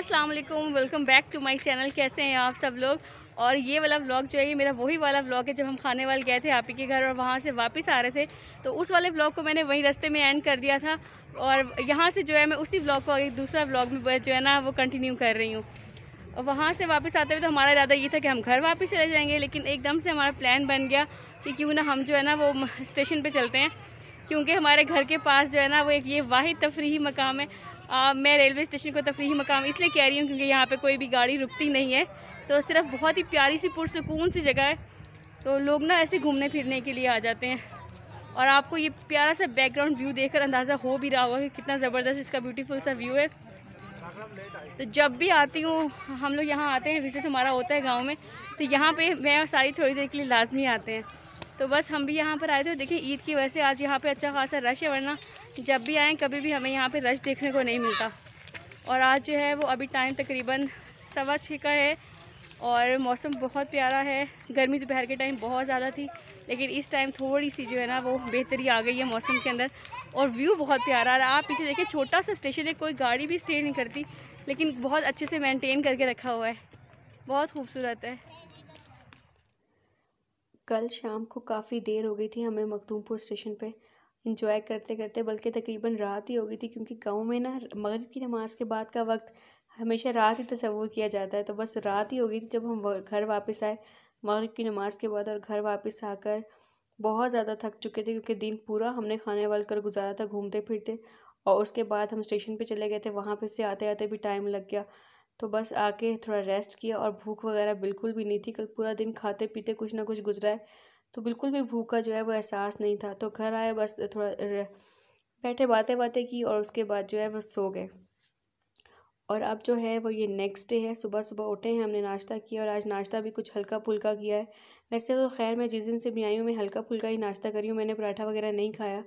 अस्सलाम welcome back to my channel कैसे हैं आप सब लोग और ये वाला व्लॉग जो है ये मेरा वही वाला व्लॉग है जब हम खाने वाले गए थे आप ही के घर और वहाँ से वापस आ रहे थे तो उस वाले व्लॉग को मैंने वहीं रस्ते में एंड कर दिया था और यहाँ से जो है मैं उसी व्लॉग को एक दूसरा व्लॉग में जो है ना वो कंटिन्यू कर रही हूँ और वहाँ से वापस आते हुए तो हमारा इरादा ये था कि हम घर वापस चले जाएँगे लेकिन एकदम से हमारा प्लान बन गया कि क्यों ना हम जो है ना वो स्टेशन पर चलते हैं क्योंकि हमारे घर के पास जो है ना वो एक ये वाहि तफरी मकाम है आ, मैं रेलवे स्टेशन को तफरी तो मकाम इसलिए कह रही हूँ क्योंकि यहाँ पर कोई भी गाड़ी रुकती नहीं है तो सिर्फ बहुत ही प्यारी सी पुरसकून सी जगह है तो लोग ना ऐसे घूमने फिरने के लिए आ जाते हैं और आपको ये प्यारा सा बैकग्राउंड व्यू देख अंदाज़ा हो भी रहा होगा कि कितना ज़बरदस्त इसका ब्यूटीफुल सा व्यू है तो जब भी आती हूँ हम लोग यहाँ आते हैं विज़िट हमारा होता है गांव में तो यहाँ पे मैं और सारी थोड़ी देर के लिए लाजमी आते हैं तो बस हम भी यहाँ पर आए थे देखिए ईद की वजह से आज यहाँ पे अच्छा खासा रश है वरना जब भी आएँ कभी भी हमें यहाँ पे रश देखने को नहीं मिलता और आज जो है वो अभी टाइम तकरीबन सवा छः का है और मौसम बहुत प्यारा है गर्मी दोपहर के टाइम बहुत ज़्यादा थी लेकिन इस टाइम थोड़ी सी जो है ना वो बेहतरी आ गई है मौसम के अंदर और व्यू बहुत प्यारा आ रहा आप पीछे देखें छोटा सा स्टेशन है कोई गाड़ी भी स्टे नहीं करती लेकिन बहुत अच्छे से मेंटेन करके रखा हुआ है बहुत खूबसूरत है कल शाम को काफ़ी देर हो गई थी हमें मखदूमपुर स्टेशन पे इंजॉय करते करते बल्कि तकरीबन रात ही हो गई थी क्योंकि गाँव में ना मगरब की नमाज़ के बाद का वक्त हमेशा रात ही तस्वूर किया जाता है तो बस रात ही हो गई थी जब हम घर वापस आए मगरब की नमाज़ के बाद और घर वापस आकर बहुत ज़्यादा थक चुके थे क्योंकि दिन पूरा हमने खाने वाल कर गुजारा था घूमते फिरते और उसके बाद हम स्टेशन पर चले गए थे वहाँ पर से आते आते भी टाइम लग गया तो बस आके थोड़ा रेस्ट किया और भूख वगैरह बिल्कुल भी नहीं थी कल पूरा दिन खाते पीते कुछ ना कुछ गुजरा है तो बिल्कुल भी भूख का जो है वो एहसास नहीं था तो घर आए बस थोड़ा बैठे बातें बातें की और उसके बाद जो है वो सो गए और अब जो है वो ये नेक्स्ट डे है सुबह सुबह उठे हैं हमने नाश्ता किया और आज नाश्ता भी कुछ हल्का फुल्का किया है वैसे तो खैर मैं जिस दिन से भी आई हूँ मैं हल्का फुल्का ही नाश्ता करी हूँ मैंने पराठा वगैरह नहीं खाया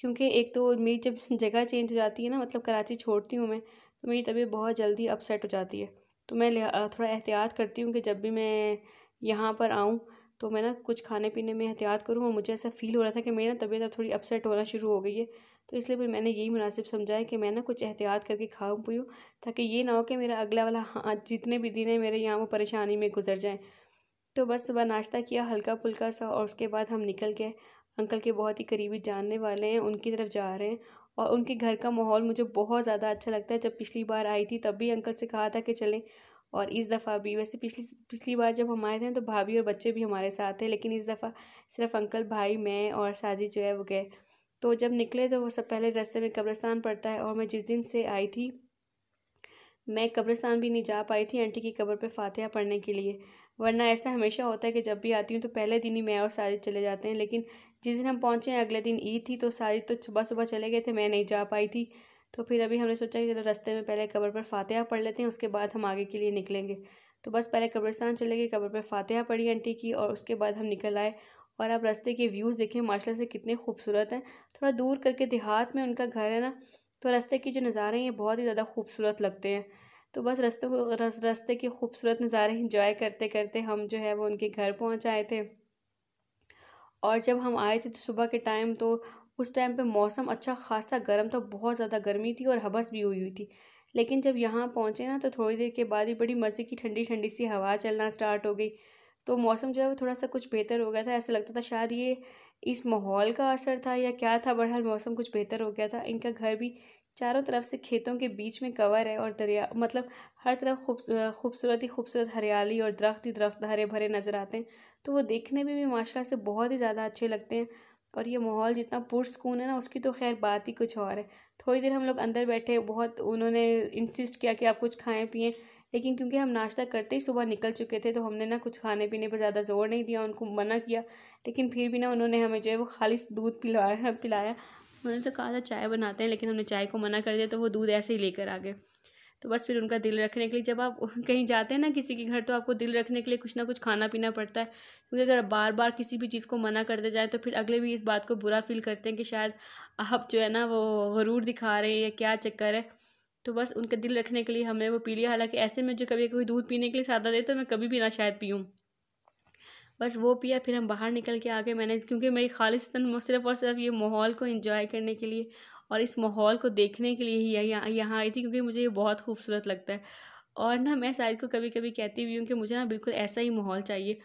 क्योंकि एक तो मेरी जब जगह चेंज हो जाती है ना मतलब कराची छोड़ती हूँ मैं तो मेरी तबीयत बहुत जल्दी अपसेट हो जाती है तो मैं थोड़ा एहतियात करती हूँ कि जब भी मैं यहाँ पर आऊँ तो मैं ना कुछ खाने पीने में एहतियात करूँ और मुझे ऐसा फ़ील हो रहा था कि मेरी ना तबीयत अब थोड़ी अपसेट होना शुरू हो गई है तो इसलिए फिर मैंने यही मुनासिब समझा है कि मैं ना कुछ एहतियात करके खाऊँ पीऊँ ताकि ये ना हो कि मेरा अगला वाला हाँ जितने भी दिन है मेरे यहाँ वो परेशानी में गुजर जाएँ तो बस सुबह नाश्ता किया हल्का फुल्का सा और उसके बाद हम निकल गए अंकल के बहुत ही करीबी जानने वाले हैं उनकी तरफ जा रहे हैं और उनके घर का माहौल मुझे बहुत ज़्यादा अच्छा लगता है जब पिछली बार आई थी तब भी अंकल से कहा था कि चलें और इस दफ़ा भी वैसे पिछली पिछली बार जब हम आए थे तो भाभी और बच्चे भी हमारे साथ थे लेकिन इस दफ़ा सिर्फ अंकल भाई मैं और साजी जो है वो गए तो जब निकले तो वो सब पहले रास्ते में कब्रस्तान पड़ता है और मैं जिस दिन से आई थी मैं कब्रस्तान भी नहीं जा पाई थी आंटी की कब्र पे फातिहा पढ़ने के लिए वरना ऐसा हमेशा होता है कि जब भी आती हूँ तो पहले दिन ही मैं और सारे चले जाते हैं लेकिन जिस दिन हम पहुँचे हैं अगले दिन ईद थी तो सारे तो सुबह सुबह चले गए थे मैं नहीं जा पाई थी तो फिर अभी हमने सोचा कि चलो रस्ते में पहले कबर पर फातिहा पढ़ लेते हैं उसके बाद हम आगे के लिए निकलेंगे तो बस पहले कब्रिस्तान चले गए कबर पर फातिहा पढ़ी आंटी की और उसके बाद हम निकल आए और आप रस्ते के व्यूज़ देखें माशाला से कितने खूबसूरत हैं थोड़ा दूर करके देहात में उनका घर है ना तो रस्ते के जो नज़ारे हैं ये बहुत ही ज़्यादा खूबसूरत लगते हैं तो बस रस्ते को रस, के खूबसूरत नज़ारे इंजॉय करते करते हम जो है वो उनके घर पहुँच आए थे और जब हम आए थे तो सुबह के टाइम तो उस टाइम पे मौसम अच्छा खासा गर्म था बहुत ज़्यादा गर्मी थी और हबस भी हुई हुई थी लेकिन जब यहाँ पहुँचे ना तो थोड़ी देर के बाद ही बड़ी मज़े की ठंडी ठंडी सी हवा चलना स्टार्ट हो गई तो मौसम जो है वो थोड़ा सा कुछ बेहतर हो गया था ऐसा लगता था शायद ये इस माहौल का असर था या क्या था बहरहाल मौसम कुछ बेहतर हो गया था इनका घर भी चारों तरफ से खेतों के बीच में कवर है और दरिया मतलब हर तरफ खूबसूरत खूबसूरत ही खूबसूरत हरियाली और दरख्त ही दरख्त हरे भरे नज़र आते हैं तो वो देखने में भी माशाल्लाह से बहुत ही ज़्यादा अच्छे लगते हैं और ये माहौल जितना पुरसकून है ना उसकी तो खैर बात ही कुछ और है थोड़ी देर हम लोग अंदर बैठे बहुत उन्होंने इंसिस्ट किया कि आप कुछ खाएं पिएं लेकिन क्योंकि हम नाश्ता करते ही सुबह निकल चुके थे तो हमने ना कुछ खाने पीने पर ज़्यादा जोर नहीं दिया उनको मना किया लेकिन फिर भी ना उन्होंने हमें जो है वो खालिश दूध पिलाया पिलाया मैंने तो कहा था चाय बनाते हैं लेकिन हमने चाय को मना कर दिया तो वो दूध ऐसे ही लेकर आ गए तो बस फिर उनका दिल रखने के लिए जब आप कहीं जाते हैं ना किसी के घर तो आपको दिल रखने के लिए कुछ ना कुछ खाना पीना पड़ता है क्योंकि अगर बार बार किसी भी चीज़ को मना करते जाएँ तो फिर अगले भी इस बात को बुरा फील करते हैं कि शायद आप जो है ना वो गरूर दिखा रहे हैं या क्या चक्कर है तो बस उनका दिल रखने के लिए हमें वो पी लिया हालांकि ऐसे में जो कभी कोई दूध पीने के लिए सादा दे तो मैं कभी भी ना शायद पीऊँ बस वो पिया फिर हम बाहर निकल के आगे मैंने क्योंकि मेरी खालिस्तन सिर्फ और सिर्फ ये माहौल को इंजॉय करने के लिए और इस माहौल को देखने के लिए ही यहाँ यहाँ आई थी क्योंकि मुझे ये बहुत खूबसूरत लगता है और ना मैं शायद को कभी कभी कहती भी हूँ कि मुझे ना बिल्कुल ऐसा ही माहौल चाहिए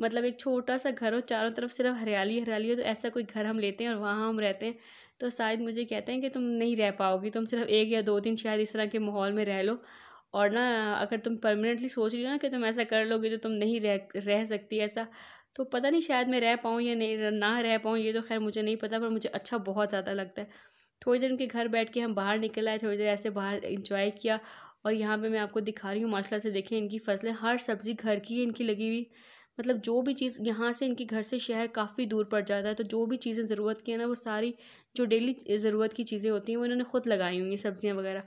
मतलब एक छोटा सा घर हो चारों तरफ सिर्फ हरियाली हरियाली हो तो ऐसा कोई घर हम लेते हैं और वहाँ हम रहते हैं तो शायद मुझे कहते हैं कि तुम नहीं रह पाओगी तुम सिर्फ एक या दो दिन शायद इस तरह के माहौल में रह लो और ना अगर तुम परमानेंटली सोच रही हो ना कि तुम ऐसा कर लोगे जो तुम नहीं रह रह सकती ऐसा तो पता नहीं शायद मैं रह पाऊँ या नहीं ना रह पाऊँ ये तो खैर मुझे नहीं पता पर मुझे अच्छा बहुत ज़्यादा लगता है थोड़ी देर उनके घर बैठ के हम बाहर निकल आए थोड़ी देर ऐसे बाहर इंजॉय किया और यहाँ पे मैं आपको दिखा रही हूँ माशाला से देखें इनकी फसलें हर सब्ज़ी घर की इनकी लगी हुई मतलब जो भी चीज़ यहाँ से इनके घर से शहर काफ़ी दूर पड़ जाता है तो जो भी चीज़ें ज़रूरत की है ना वो सारी जो डेली ज़रूरत की चीज़ें होती हैं वो इन्होंने खुद लगाई हुई हैं सब्ज़ियाँ वगैरह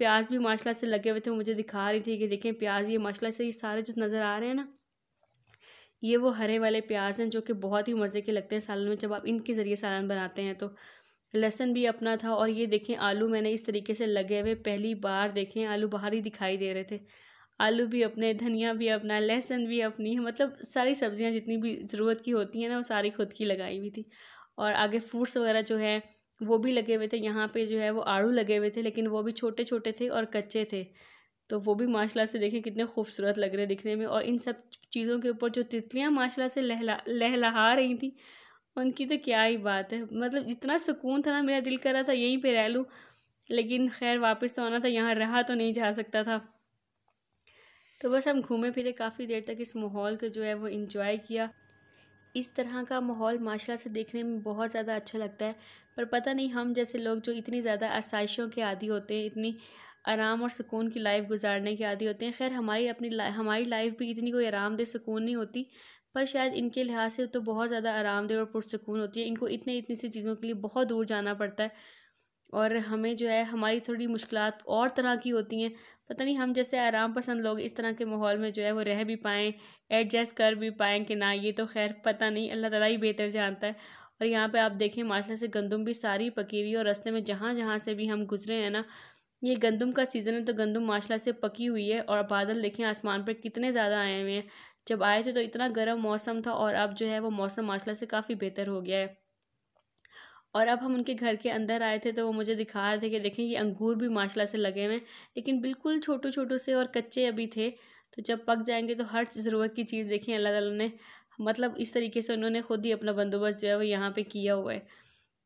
प्याज भी माशाला से लगे हुए थे मुझे दिखा रही थी कि देखें प्याज ये माशाला से ये सारे जो नज़र आ रहे हैं ना ये वो हरे वाले प्याज हैं जो कि बहुत ही मज़े के लगते हैं सालन में जब आप इनके ज़रिए सालन बनाते हैं तो लहसन भी अपना था और ये देखें आलू मैंने इस तरीके से लगे हुए पहली बार देखें आलू बाहर ही दिखाई दे रहे थे आलू भी अपने धनिया भी अपना लहसन भी अपनी मतलब सारी सब्ज़ियाँ जितनी भी ज़रूरत की होती हैं ना वो सारी खुद की लगाई हुई थी और आगे फ्रूट्स वगैरह जो है वो भी लगे हुए थे यहाँ पे जो है वो आड़ू लगे हुए थे लेकिन वो भी छोटे छोटे थे और कच्चे थे तो वो भी माशाला से देखें कितने खूबसूरत लग रहे दिखने में और इन सब चीज़ों के ऊपर जो तितलियाँ माशाला से लहला लहलाहा रही थी उनकी तो क्या ही बात है मतलब इतना सुकून था ना मेरा दिल कर रहा था यहीं पे रह लूँ लेकिन खैर वापस तो आना था यहाँ रहा तो नहीं जा सकता था तो बस हम घूमे फिरे काफ़ी देर तक इस माहौल को जो है वो इन्जॉय किया इस तरह का माहौल माशाला से देखने में बहुत ज़्यादा अच्छा लगता है पर पता नहीं हम जैसे लोग जो इतनी ज़्यादा आसाइशों के आदि होते हैं इतनी आराम और सुकून की लाइफ गुजारने के आदि होते हैं खैर हमारी अपनी हमारी लाइफ भी इतनी कोई आरामदेह सुकून नहीं होती पर शायद इनके लिहाज से तो बहुत ज़्यादा आरामदेह और पुरसकून होती है इनको इतने इतनी सी चीज़ों के लिए बहुत दूर जाना पड़ता है और हमें जो है हमारी थोड़ी मुश्किल और तरह की होती हैं पता नहीं हम जैसे आराम पसंद लोग इस तरह के माहौल में जो है वो रह भी पाएँ एडजस्ट कर भी पाएँ कि ना ये तो खैर पता नहीं अल्लाह ताला ही बेहतर जानता है और यहाँ पे आप देखें माशाल्लाह से गंदम भी सारी पकी हुई है और रस्ते में जहाँ जहाँ से भी हम गुजरे हैं ना ये गंदम का सीज़न है तो गंदम माशाल्लाह से पकी हुई है और बादल देखें आसमान पर कितने ज़्यादा आए हुए हैं जब आए थे तो इतना गर्म मौसम था और अब जो है वो मौसम माशाल्लाह से काफ़ी बेहतर हो गया है और अब हम उनके घर के अंदर आए थे तो वो मुझे दिखा रहे थे कि देखें ये अंगूर भी माशाल्लाह से लगे हुए हैं लेकिन बिल्कुल छोटू छोटू से और कच्चे अभी थे तो जब पक जाएंगे तो हर ज़रूरत की चीज़ देखें अल्लाह ताला ने मतलब इस तरीके से उन्होंने खुद ही अपना बंदोबस्त जो है वो यहाँ पे किया हुआ है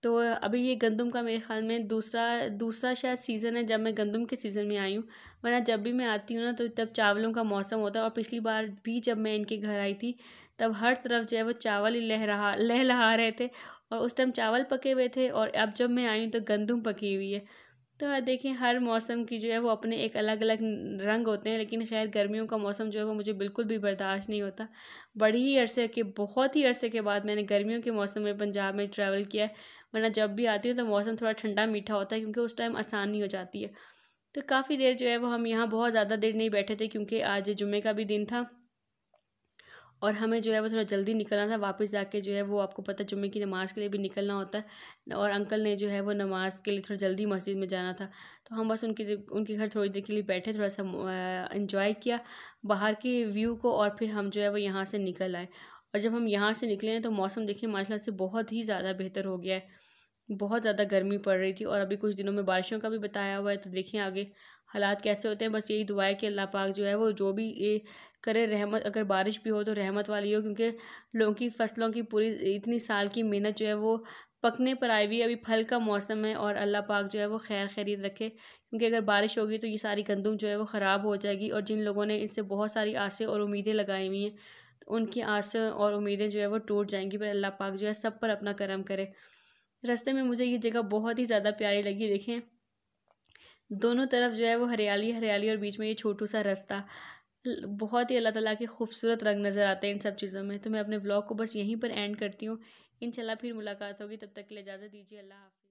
तो अभी ये गंदम का मेरे ख्याल में दूसरा दूसरा शायद सीज़न है जब मैं गंदम के सीज़न में आई हूँ वरना जब भी मैं आती हूँ ना तो तब चावलों का मौसम होता है और पिछली बार भी जब मैं इनके घर आई थी तब हर तरफ जो है वो चावल ही लहरा लहलहा रहे थे और उस टाइम चावल पके हुए थे और अब जब मैं आई हूँ तो गंदम पकी हुई है तो देखिए हर मौसम की जो है वो अपने एक अलग अलग रंग होते हैं लेकिन खैर गर्मियों का मौसम जो है वो मुझे बिल्कुल भी बर्दाश्त नहीं होता बड़ी ही अरसे के बहुत ही अरसे के बाद मैंने गर्मियों के मौसम में पंजाब में ट्रैवल किया है वरना जब भी आती हूँ तो मौसम थोड़ा ठंडा मीठा होता है क्योंकि उस टाइम आसानी हो जाती है तो काफ़ी देर जो है वो हम यहाँ बहुत ज़्यादा देर नहीं बैठे थे क्योंकि आज जुमे का भी दिन था और हमें जो है वो थोड़ा जल्दी निकलना था वापस जाके जो है वो आपको पता जुम्मे की नमाज़ के लिए भी निकलना होता है और अंकल ने जो है वो नमाज़ के लिए थोड़ा जल्दी मस्जिद में जाना था तो हम बस उनके उनके घर थोड़ी देर के लिए बैठे थोड़ा सा इन्जॉय किया बाहर के व्यू को और फिर हम जो है वो यहाँ से निकल आए और जब हम यहाँ से निकले हैं तो मौसम देखिए माशाल्लाह से बहुत ही ज़्यादा बेहतर हो गया है बहुत ज़्यादा गर्मी पड़ रही थी और अभी कुछ दिनों में बारिशों का भी बताया हुआ है तो देखें आगे हालात कैसे होते हैं बस यही दुआ है कि अल्लाह पाक जो है वो जो भी ये करे रहमत अगर बारिश भी हो तो रहमत वाली हो क्योंकि लोगों की फसलों की पूरी इतनी साल की मेहनत जो है वो पकने पर आई हुई अभी फल का मौसम है और अल्लाह पाक जो है वो खैर खरीद रखे क्योंकि अगर बारिश होगी तो ये सारी गंदम जो है वो ख़राब हो जाएगी और जिन लोगों ने इससे बहुत सारी आशें और उम्मीदें लगाई हुई हैं उनकी आशें और उम्मीदें जो है वो टूट जाएंगी पर अल्लाह पाक जो है सब पर अपना करम करे रास्ते में मुझे ये जगह बहुत ही ज़्यादा प्यारी लगी देखें दोनों तरफ जो है वो हरियाली हरियाली और बीच में ये छोटू सा रास्ता बहुत ही अल्लाह ताला के खूबसूरत रंग नज़र आते हैं इन सब चीज़ों में तो मैं अपने ब्लॉग को बस यहीं पर एंड करती हूँ इन फिर मुलाकात होगी तब तक के लिए इजाज़त दीजिए अल्लाह हाफ़